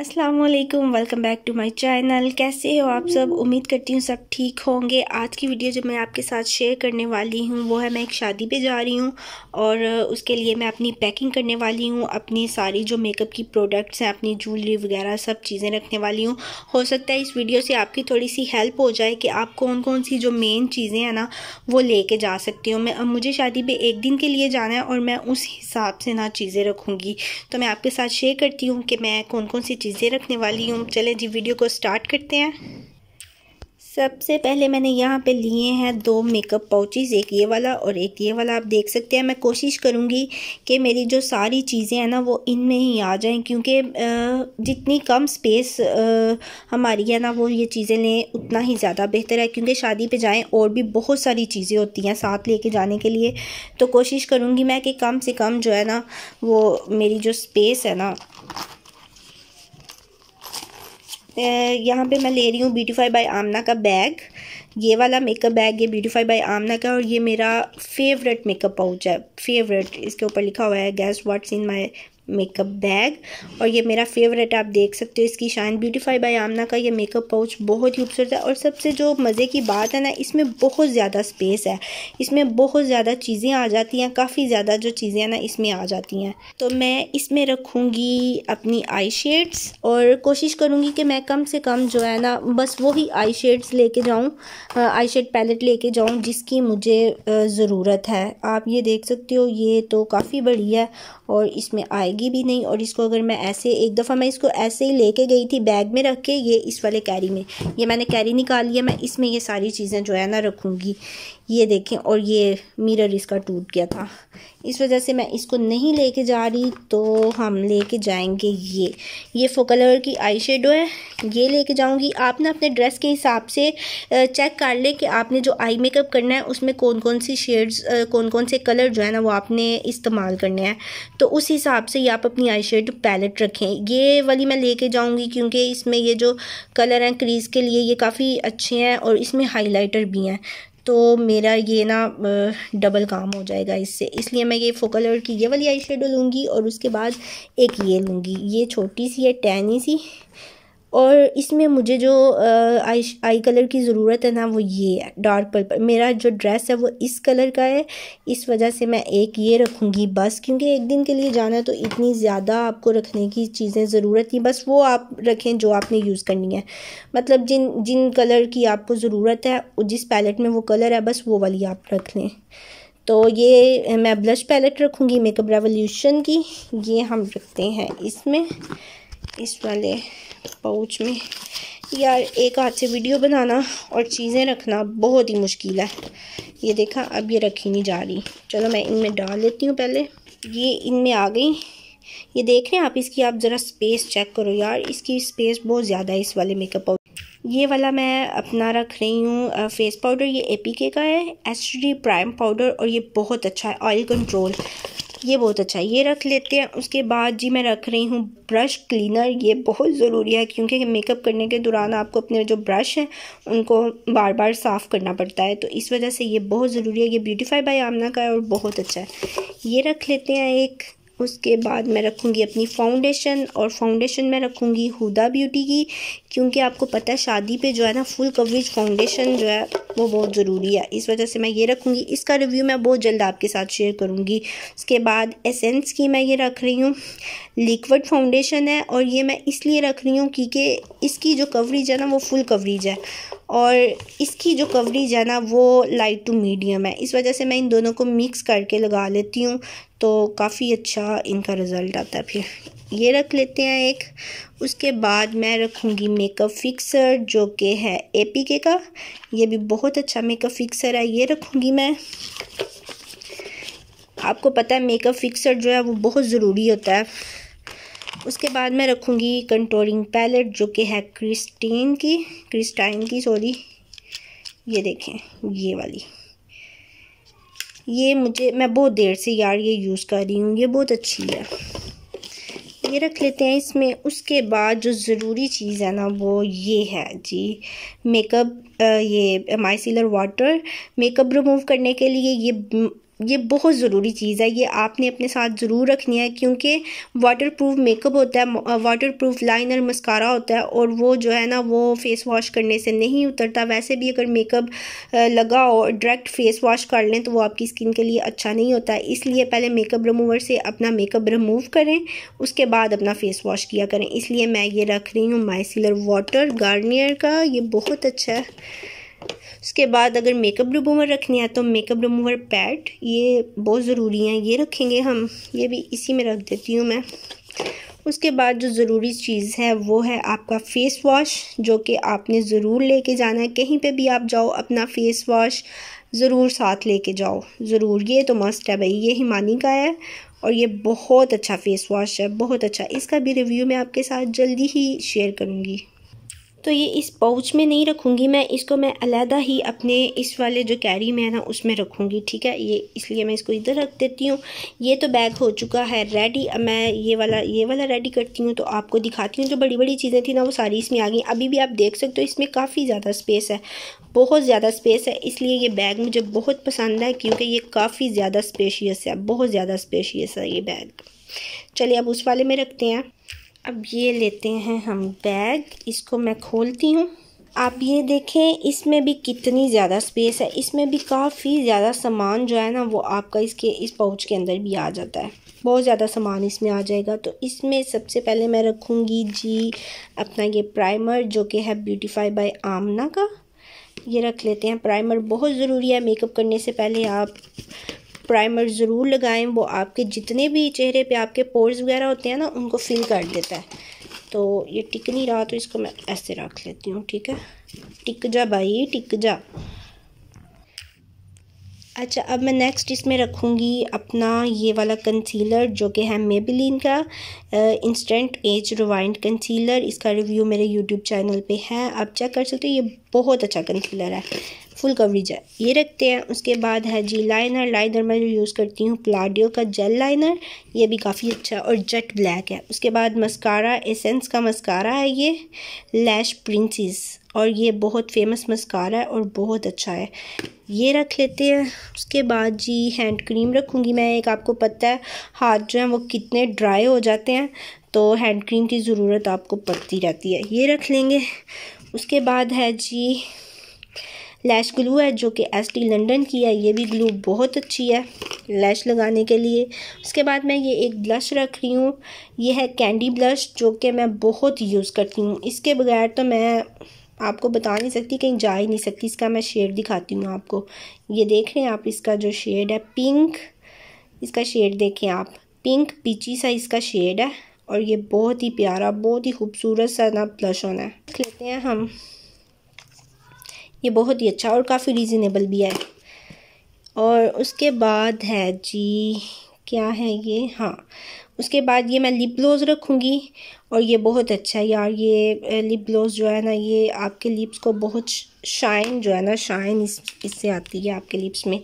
Aslam welcome back to my channel कैसे हो आप सब उम्मीद करती हूँ सब ठीक होंगे आज की वीडियो जो मैं आपके साथ शेयर करने वाली हूँ वो है मैं एक शादी पे जा रही हूँ और उसके लिए मैं अपनी पैकिंग करने वाली हूँ अपनी सारी जो मेकअप की प्रोडक्ट्स हैं अपनी ज्वेलरी वगैरह सब चीज़ें रखने वाली हूँ हो सकता है इस वीडियो से आपकी थोड़ी सी हेल्प हो जाए कि आप कौन कौन सी जो मेन चीज़ें हैं ना वो ले कर जा सकती हूँ मैं मुझे शादी पर एक दिन के लिए जाना है और मैं उस हिसाब से ना चीज़ें रखूँगी तो मैं आपके साथ शेयर करती हूँ कि मैं कौन कौन सी चीज़ें रखने वाली हूँ चलें जी वीडियो को स्टार्ट करते हैं सबसे पहले मैंने यहाँ पे लिए हैं दो मेकअप पाउचेज़ एक ये वाला और एक ये वाला आप देख सकते हैं मैं कोशिश करूँगी कि मेरी जो सारी चीज़ें हैं ना वो इनमें ही आ जाएं क्योंकि जितनी कम स्पेस हमारी है ना वो ये चीज़ें लें उतना ही ज़्यादा बेहतर है क्योंकि शादी पे जाएं और भी बहुत सारी चीज़ें होती हैं साथ लेके जाने के लिए तो कोशिश करूँगी मैं कि कम से कम जो है ना वो मेरी जो स्पेस है ना यहाँ पे मैं ले रही हूँ ब्यूटीफाई बाय आमना का बैग ये वाला मेकअप बैग ये ब्यूटीफाई बाय आमना का और ये मेरा फेवरेट मेकअप पाउच है फेवरेट इसके ऊपर लिखा हुआ है guess what's in my makeup bag और ये मेरा फेवरेट आप देख सकते हो इसकी शाइन ब्यूटीफाई बाय आमना का ये मेकअप पाउच बहुत ही खूबसूरत है और सबसे जो मज़े की बात है ना इसमें बहुत ज़्यादा स्पेस है इसमें बहुत ज़्यादा चीज़ें आ जाती हैं काफ़ी ज़्यादा जो चीज़ें ना इसमें आ जाती हैं तो मैं इसमें रखूँगी अपनी आई शेड्स और कोशिश करूँगी कि मैं कम से कम जो है ना बस वही आई शेड्स लेके जाऊँ आई शेड पैलेट लेके जाऊँ जिसकी मुझे ज़रूरत है आप ये देख सकते हो ये तो काफ़ी बड़ी है और इसमें आएगी भी नहीं और इसको अगर मैं ऐसे एक दफ़ा मैं इसको ऐसे ही लेके गई थी बैग में रख के ये इस वाले कैरी में ये मैंने कैरी निकाल लिया मैं इसमें ये सारी चीज़ें जो है ना रखूँगी ये देखें और ये मिरर इसका टूट गया था इस वजह से मैं इसको नहीं लेके जा रही तो हम लेके जाएंगे ये ये फोकलर की आई शेडो है ये लेके जाऊंगी आप ना अपने ड्रेस के हिसाब से चेक कर लें कि आपने जो आई मेकअप करना है उसमें कौन कौन सी शेड्स कौन कौन से कलर जो है ना वो आपने इस्तेमाल करने हैं तो उस हिसाब से आप अपनी आई शेड पैलेट रखें ये वाली मैं लेके जाऊँगी क्योंकि इसमें ये जो कलर हैं क्रीज़ के लिए ये काफ़ी अच्छे हैं और इसमें हाईलाइटर भी हैं तो मेरा ये ना डबल काम हो जाएगा इससे इसलिए मैं ये फो कलर की ये वाली आई शेडो लूँगी और उसके बाद एक ये लूँगी ये छोटी सी है टैनी सी और इसमें मुझे जो आई आई कलर की ज़रूरत है ना वो ये है डार्क पर्पल मेरा जो ड्रेस है वो इस कलर का है इस वजह से मैं एक ये रखूँगी बस क्योंकि एक दिन के लिए जाना है तो इतनी ज़्यादा आपको रखने की चीज़ें ज़रूरत नहीं बस वो आप रखें जो आपने यूज़ करनी है मतलब जिन जिन कलर की आपको ज़रूरत है जिस पैलेट में वो कलर है बस वो वाली आप रख लें तो ये मैं ब्लश पैलेट रखूँगी मेकअप रेवोल्यूशन की ये हम रखते हैं इसमें इस वाले पाउच में यार एक हाथ से वीडियो बनाना और चीज़ें रखना बहुत ही मुश्किल है ये देखा अब ये रखी नहीं जा रही चलो मैं इनमें डाल लेती हूँ पहले ये इनमें आ गई ये देख रहे हैं आप इसकी आप ज़रा स्पेस चेक करो यार इसकी स्पेस बहुत ज़्यादा है इस वाले मेकअप पाउच ये वाला मैं अपना रख रही हूँ फेस पाउडर ये ए का है एस प्राइम पाउडर और ये बहुत अच्छा है ऑयल कंट्रोल ये बहुत अच्छा है ये रख लेते हैं उसके बाद जी मैं रख रही हूँ ब्रश क्लीनर ये बहुत ज़रूरी है क्योंकि मेकअप करने के दौरान आपको अपने जो ब्रश हैं उनको बार बार साफ़ करना पड़ता है तो इस वजह से ये बहुत ज़रूरी है ये ब्यूटीफाई बाय आमना का है और बहुत अच्छा है ये रख लेते हैं एक उसके बाद मैं रखूँगी अपनी फाउंडेशन और फाउंडेशन मैं रखूँगी हुदा ब्यूटी की क्योंकि आपको पता है शादी पे जो है ना फुल कवरेज फाउंडेशन जो है वो बहुत ज़रूरी है इस वजह से मैं ये रखूँगी इसका रिव्यू मैं बहुत जल्द आपके साथ शेयर करूँगी उसके बाद एसेंस की मैं ये रख रही हूँ लिक्विड फाउंडेशन है और ये मैं इसलिए रख रही हूँ क्योंकि इसकी जो कवरेज है ना वो फुल कवरेज है और इसकी जो कवरेज है ना वो लाइट टू मीडियम है इस वजह से मैं इन दोनों को मिक्स करके लगा लेती हूँ तो काफ़ी अच्छा इनका रिज़ल्ट आता है फिर ये रख लेते हैं एक उसके बाद मैं रखूँगी मेकअप फिक्सर जो कि है एपीके का ये भी बहुत अच्छा मेकअप फिक्सर है ये रखूँगी मैं आपको पता है मेकअप फिक्सर जो है वो बहुत ज़रूरी होता है उसके बाद मैं रखूँगी कंट्रोलिंग पैलेट जो कि है क्रिस्टीन की क्रिस्टाइन की सॉरी ये देखें ये वाली ये मुझे मैं बहुत देर से यार ये यूज़ कर रही हूँ ये बहुत अच्छी है ये रख लेते हैं इसमें उसके बाद जो ज़रूरी चीज़ है ना वो ये है जी मेकअप ये माइसिलर वाटर मेकअप रिमूव करने के लिए ये ये बहुत ज़रूरी चीज़ है ये आपने अपने साथ ज़रूर रखनी है क्योंकि वाटर प्रूफ मेकअप होता है वाटर प्रूफ लाइनर मस्कारा होता है और वो जो है ना वो फेस वॉश करने से नहीं उतरता वैसे भी अगर मेकअप लगा और डायरेक्ट फेस वॉश कर लें तो वो आपकी स्किन के लिए अच्छा नहीं होता है इसलिए पहले मेकअप रिमूवर से अपना मेकअप रिमूव करें उसके बाद अपना फेस वॉश किया करें इसलिए मैं ये रख रही हूँ माइसिलर वाटर गार्नियर का ये बहुत अच्छा है उसके बाद अगर मेकअप रिमूवर रखने है तो मेकअप रिमूवर पैड ये बहुत ज़रूरी है ये रखेंगे हम ये भी इसी में रख देती हूँ मैं उसके बाद जो ज़रूरी चीज़ है वो है आपका फ़ेस वॉश जो कि आपने ज़रूर लेके जाना है कहीं पे भी आप जाओ अपना फ़ेस वॉश ज़रूर साथ लेके जाओ ज़रूर ये तो मस्ट है भाई ये हिमानी का है और ये बहुत अच्छा फ़ेस वॉश है बहुत अच्छा इसका भी रिव्यू मैं आपके साथ जल्दी ही शेयर करूँगी तो ये इस पाउच में नहीं रखूँगी मैं इसको मैं अलहदा ही अपने इस वाले जो कैरी में है ना उसमें रखूँगी ठीक है ये इसलिए मैं इसको इधर रख देती हूँ ये तो बैग हो चुका है रेडी अब मैं ये वाला ये वाला रेडी करती हूँ तो आपको दिखाती हूँ जो बड़ी बड़ी चीज़ें थी ना वो सारी इसमें आ गई अभी भी आप देख सकते हो इसमें काफ़ी ज़्यादा स्पेस है बहुत ज़्यादा स्पेस है इसलिए ये बैग मुझे बहुत पसंद है क्योंकि ये काफ़ी ज़्यादा स्पेशियस है बहुत ज़्यादा स्पेशियस है ये बैग चलिए अब उस वाले में रखते हैं अब ये लेते हैं हम बैग इसको मैं खोलती हूँ आप ये देखें इसमें भी कितनी ज़्यादा स्पेस है इसमें भी काफ़ी ज़्यादा सामान जो है ना वो आपका इसके इस पाउच के अंदर भी आ जाता है बहुत ज़्यादा सामान इसमें आ जाएगा तो इसमें सबसे पहले मैं रखूँगी जी अपना ये प्राइमर जो कि है ब्यूटीफाई बाय आमना का ये रख लेते हैं प्राइमर बहुत ज़रूरी है मेकअप करने से पहले आप प्राइमर ज़रूर लगाएं वो आपके जितने भी चेहरे पे आपके पोर्स वगैरह होते हैं ना उनको फिल कर देता है तो ये टिक नहीं रहा तो इसको मैं ऐसे रख लेती हूँ ठीक है टिक जा भाई टिक जा अच्छा अब मैं नेक्स्ट इसमें रखूँगी अपना ये वाला कंसीलर जो कि है मेबिलिन का इंस्टेंट एज रिवाइंड कंसीलर इसका रिव्यू मेरे यूट्यूब चैनल पे है आप चेक कर सकते हो ये बहुत अच्छा कंसीलर है फुल कवरेज है ये रखते हैं उसके बाद है जी लाइनर लाइनर मैं जो यूज़ करती हूँ प्लाडियो का जेल लाइनर ये भी काफ़ी अच्छा और जेट ब्लैक है उसके बाद मस्कारा एसेंस का मस्कारा है ये लैश प्रिंसेस और ये बहुत फेमस मस्कारा है और बहुत अच्छा है ये रख लेते हैं उसके बाद जी हैंड क्रीम रखूँगी मैं एक आपको पता है हाथ जो हैं वो कितने ड्राई हो जाते हैं तो हैंड क्रीम की ज़रूरत आपको पड़ती रहती है ये रख लेंगे उसके बाद है जी लैश ग्लू है जो कि एस टी लंडन की है ये भी ग्लू बहुत अच्छी है लैश लगाने के लिए उसके बाद मैं ये एक ब्लश रख रही हूँ ये है कैंडी ब्लश जो कि मैं बहुत यूज़ करती हूँ इसके बगैर तो मैं आपको बता नहीं सकती कहीं जा ही नहीं सकती इसका मैं शेड दिखाती हूँ आपको ये देख रहे हैं आप इसका जो शेड है पिंक इसका शेड देखें आप पिंक पीची सा इसका शेड है और ये बहुत ही प्यारा बहुत ही खूबसूरत सा ना ब्लश होना है देख लेते हैं हम ये बहुत ही अच्छा और काफ़ी रीज़नेबल भी है और उसके बाद है जी क्या है ये हाँ उसके बाद ये मैं लिप ग्लोज रखूँगी और ये बहुत अच्छा है यार ये लिप ग्लोज जो है ना ये आपके लिप्स को बहुत शाइन जो है ना शाइन इस इससे आती है आपके लिप्स में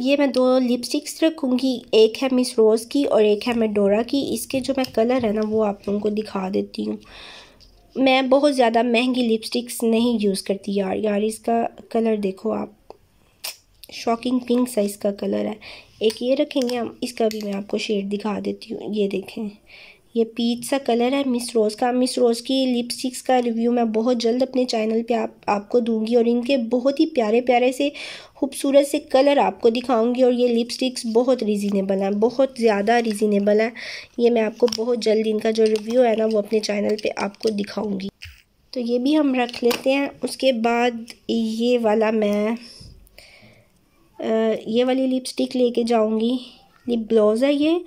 ये मैं दो लिपस्टिक्स रखूँगी एक है मिस रोज़ की और एक है मेडोरा की इसके जो मैं कलर है ना वो आप लोगों को दिखा देती हूँ मैं बहुत ज़्यादा महंगी लिपस्टिक्स नहीं यूज़ करती यार यार इसका कलर देखो आप शॉकिंग पिंक साइज़ का कलर है एक ये रखेंगे हम इसका भी मैं आपको शेड दिखा देती हूँ ये देखें ये पीच सा कलर है मिस रोज़ का मिस रोज़ की लिपस्टिक्स का रिव्यू मैं बहुत जल्द अपने चैनल पे आप आपको दूंगी और इनके बहुत ही प्यारे प्यारे से खूबसूरत से कलर आपको दिखाऊंगी और ये लिपस्टिक्स बहुत रिजनेबल हैं बहुत ज़्यादा रिजनेबल हैं ये मैं आपको बहुत जल्द इनका जो रिव्यू है ना वो अपने चैनल पर आपको दिखाऊँगी तो ये भी हम रख लेते हैं उसके बाद ये वाला मैं ये वाली लिपस्टिक लेके जाऊंगी लिप ब्लाउज है ये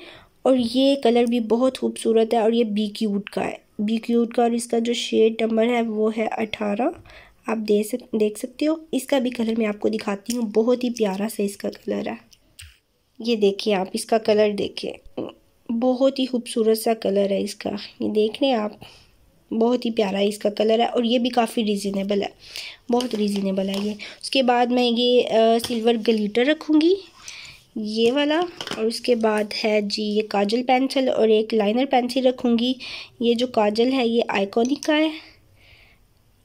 और ये कलर भी बहुत खूबसूरत है और ये बी क्यूट का है बी क्यूट का और इसका जो शेड नंबर है वो है अठारह आप दे सक देख सकते हो इसका भी कलर मैं आपको दिखाती हूँ बहुत ही प्यारा सा इसका कलर है ये देखिए आप इसका कलर देखिए बहुत ही खूबसूरत सा कलर है इसका ये देख रहे हैं आप बहुत ही प्यारा इसका कलर है और ये भी काफ़ी रीज़नेबल है बहुत रीज़नेबल है ये उसके बाद मैं ये आ, सिल्वर ग्लीटर रखूँगी ये वाला और उसके बाद है जी ये काजल पेंसिल और एक लाइनर पेंसिल रखूँगी ये जो काजल है ये आइकॉनिक का है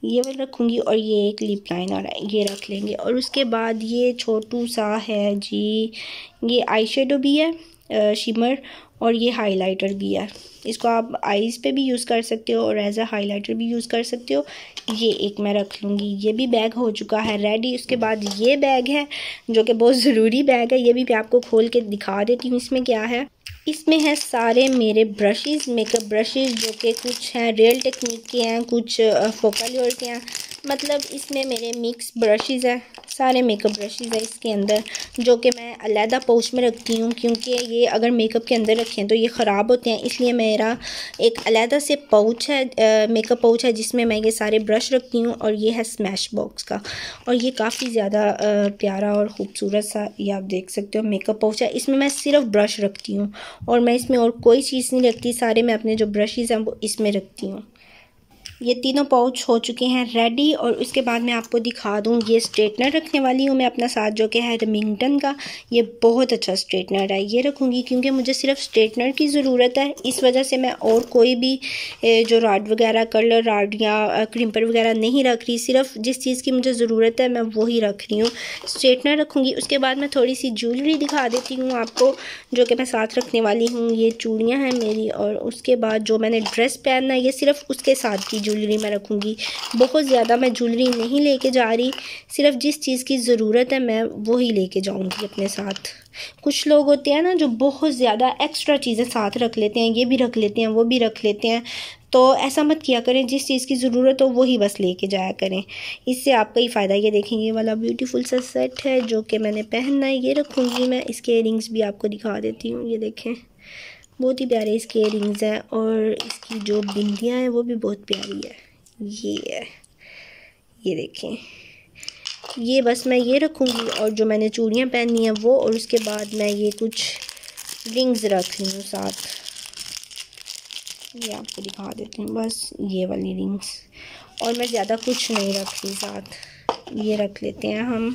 ये वाला रखूँगी और ये एक लिप लाइनर है ये रख लेंगे और उसके बाद ये छोटू सा है जी ये आई भी है शिमर और ये हाइलाइटर भी है इसको आप आईज़ पे भी यूज़ कर सकते हो और एज अ हाइलाइटर भी यूज़ कर सकते हो ये एक मैं रख लूँगी ये भी बैग हो चुका है रेडी उसके बाद ये बैग है जो कि बहुत ज़रूरी बैग है ये भी मैं आपको खोल के दिखा देती हूँ इसमें क्या है इसमें है सारे मेरे ब्रशेस मेकअप ब्रशेस जो कि कुछ हैं रियल टेक्निक के हैं कुछ फोकल के हैं मतलब इसमें मेरे मिक्स ब्रशेस हैं सारे मेकअप ब्रशेज़ हैं इसके अंदर जो कि मैं अलहदा पाउच में रखती हूँ क्योंकि ये अगर मेकअप के अंदर रखें तो ये ख़राब होते हैं इसलिए मेरा एक अलहदा से पाउच है मेकअप पाउच है जिसमें मैं ये सारे ब्रश रखती हूँ और ये है स्मैश बॉक्स का और ये काफ़ी ज़्यादा प्यारा और ख़ूबसूरत सा ये आप देख सकते हो मेकअप पाउच है इसमें मैं सिर्फ ब्रश रखती हूँ और मैं इसमें और कोई चीज़ नहीं रखती सारे मैं अपने जो ब्रशेज़ हैं वो इसमें रखती हूँ ये तीनों पाउच हो चुके हैं रेडी और उसके बाद मैं आपको दिखा दूँ ये स्ट्रेटनर रखने वाली हूँ मैं अपना साथ जो कि है रेमिंगटन का ये बहुत अच्छा स्ट्रेटनर है ये रखूँगी क्योंकि मुझे सिर्फ स्ट्रेटनर की ज़रूरत है इस वजह से मैं और कोई भी जो राड वगैरह कलर राड या क्रिम्पर वगैरह नहीं रख रही सिर्फ जिस चीज़ की मुझे ज़रूरत है मैं वही रख रही हूँ स्ट्रेटनर रखूँगी उसके बाद मैं थोड़ी सी ज्वेलरी दिखा देती हूँ आपको जो कि मैं साथ रखने वाली हूँ ये चूड़ियाँ हैं मेरी और उसके बाद जो मैंने ड्रेस पहनना है ये सिर्फ उसके साथ की ज्वेलरी ज्वेलरी मैं रखूँगी बहुत ज़्यादा मैं ज्वेलरी नहीं लेके जा रही सिर्फ जिस चीज़ की ज़रूरत है मैं वही ले लेके जाऊँगी अपने साथ कुछ लोग होते हैं ना जो बहुत ज़्यादा एक्स्ट्रा चीज़ें साथ रख लेते हैं ये भी रख लेते हैं वो भी रख लेते हैं तो ऐसा मत किया करें जिस चीज़ की ज़रूरत हो वही बस लेके जाया करें इससे आपका ही फ़ायदा ये देखें ये वाला ब्यूटीफुल सा सेट है जो कि मैंने पहनना है ये रखूँगी मैं इसके एयरिंग्स भी आपको दिखा देती हूँ ये देखें बहुत ही प्यारे इसके रिंग्स हैं और इसकी जो बिंदियाँ हैं वो भी बहुत प्यारी है ये है ये देखें ये बस मैं ये रखूँगी और जो मैंने चूड़ियाँ पहनी हैं वो और उसके बाद मैं ये कुछ रिंग्स रख रही हूँ साथ ये आपको दिखा देती हूँ बस ये वाली रिंग्स और मैं ज़्यादा कुछ नहीं रख रही साथ ये रख लेते हैं हम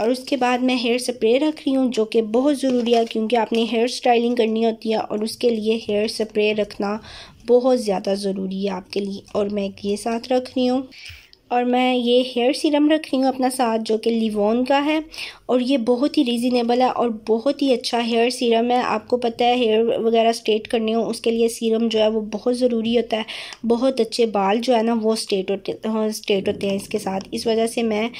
और उसके बाद मैं हेयर स्प्रे रख रही हूँ जो कि बहुत ज़रूरी है क्योंकि आपने हेयर स्टाइलिंग करनी होती है और उसके लिए हेयर स्प्रे रखना बहुत ज़्यादा ज़रूरी है आपके लिए और मैं ये साथ रख रही हूँ और मैं ये हेयर सीरम रख रही हूँ अपना साथ जो कि लिवोन का है और ये बहुत ही रीज़नेबल है और बहुत ही अच्छा हेयर सीरम है आपको पता है हेयर वगैरह स्ट्रेट करने हो उसके लिए सीरम जो है वो बहुत ज़रूरी होता है बहुत अच्छे बाल जो है ना वो स्ट्रेट होते स्ट्रेट हाँ, होते हैं इसके साथ इस वजह से मैं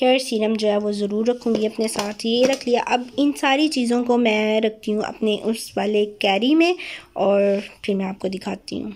हेयर सीरम जो है वो ज़रूर रखूँगी अपने साथ ये रख लिया अब इन सारी चीज़ों को मैं रखती हूँ अपने उस वाले कैरी में और फिर मैं आपको दिखाती हूँ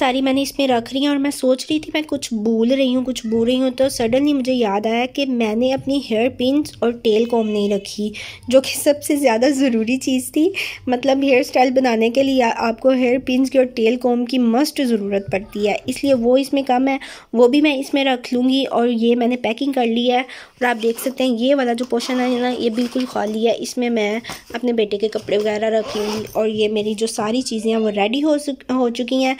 सारी मैंने इसमें रख रही हैं और मैं सोच रही थी मैं कुछ भूल रही हूँ कुछ भूल रही हूँ तो सडनली मुझे याद आया कि मैंने अपनी हेयर पिन और टेल कॉम नहीं रखी जो कि सबसे ज़्यादा ज़रूरी चीज़ थी मतलब हेयर स्टाइल बनाने के लिए आपको हेयर पिन की और टेल कॉम की मस्ट ज़रूरत पड़ती है इसलिए वो इसमें कम है वो भी मैं इसमें रख लूँगी और ये मैंने पैकिंग कर ली है और आप देख सकते हैं ये वाला जो पोशन है ना ये बिल्कुल खाली है इसमें मैं अपने बेटे के कपड़े वगैरह रख लूँगी और ये मेरी जो सारी चीज़ें हैं वो रेडी हो हो चुकी हैं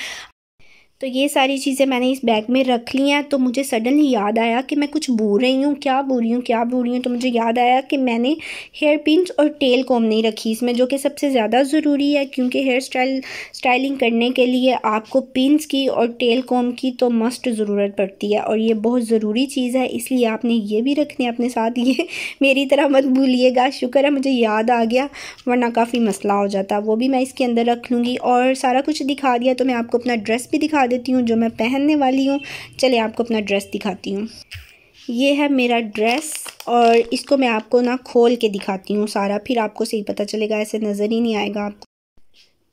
तो ये सारी चीज़ें मैंने इस बैग में रख ली हैं तो मुझे सडनली याद आया कि मैं कुछ बोल रही हूँ क्या बोल रही हूँ क्या बोल रही हूँ तो मुझे याद आया कि मैंने हेयर पिंस और टेल कॉम नहीं रखी इसमें जो कि सबसे ज़्यादा ज़रूरी है क्योंकि हेयर स्टाइल स्टाइलिंग करने के लिए आपको पिंस की और टेल कॉम की तो मस्ट ज़रूरत पड़ती है और ये बहुत ज़रूरी चीज़ है इसलिए आपने ये भी रखने अपने साथ ये मेरी तरह मत भूलिएगा शुक्र है मुझे याद आ गया वरना काफ़ी मसला हो जाता वो भी मैं इसके अंदर रख लूँगी और सारा कुछ दिखा दिया तो मैं आपको अपना ड्रेस भी दिखा देती हूँ जो मैं पहनने वाली हूँ चले आपको अपना ड्रेस दिखाती हूँ ये है मेरा ड्रेस और इसको मैं आपको ना खोल के दिखाती हूँ सारा फिर आपको सही पता चलेगा ऐसे नज़र ही नहीं आएगा आपको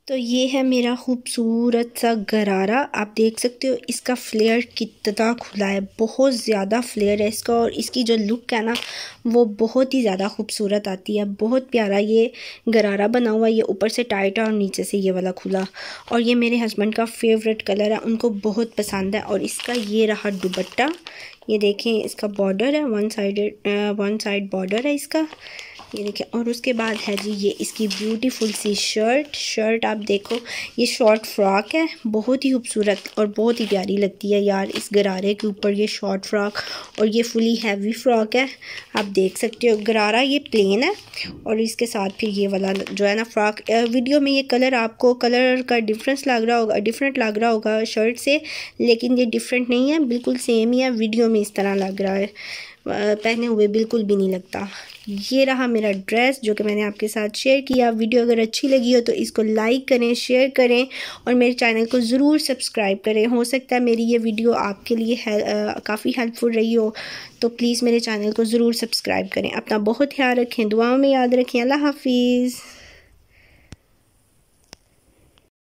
तो ये है मेरा खूबसूरत सा गरारा आप देख सकते हो इसका फ्लेयर कितना खुला है बहुत ज़्यादा फ्लेयर है इसका और इसकी जो लुक है ना वो बहुत ही ज़्यादा खूबसूरत आती है बहुत प्यारा ये गरारा बना हुआ है ये ऊपर से टाइट है और नीचे से ये वाला खुला और ये मेरे हस्बैंड का फेवरेट कलर है उनको बहुत पसंद है और इसका ये रहा दुपट्टा ये देखें इसका बॉर्डर है one side one side border है इसका ये देखिए और उसके बाद है जी ये इसकी ब्यूटीफुल सी शर्ट शर्ट आप देखो ये शॉर्ट फ्रॉक है बहुत ही खूबसूरत और बहुत ही प्यारी लगती है यार इस गरारे के ऊपर ये शॉर्ट फ्रॉक और ये फुली हैवी फ्रॉक है आप देख सकते हो गरारा ये प्लेन है और इसके साथ फिर ये वाला जो है ना फ्रॉक वीडियो में ये कलर आपको कलर का डिफरेंस लग रहा होगा डिफरेंट लग रहा होगा शर्ट से लेकिन ये डिफरेंट नहीं है बिल्कुल सेम ही है वीडियो में इस तरह लग रहा है पहने हुए बिल्कुल भी नहीं लगता ये रहा मेरा ड्रेस जो कि मैंने आपके साथ शेयर किया वीडियो अगर अच्छी लगी हो तो इसको लाइक करें शेयर करें और मेरे चैनल को ज़रूर सब्सक्राइब करें हो सकता है मेरी ये वीडियो आपके लिए है, काफ़ी हेल्पफुल रही हो तो प्लीज़ मेरे चैनल को ज़रूर सब्सक्राइब करें अपना बहुत ख्याल रखें दुआओं में याद रखें अल्लाह हाफिज़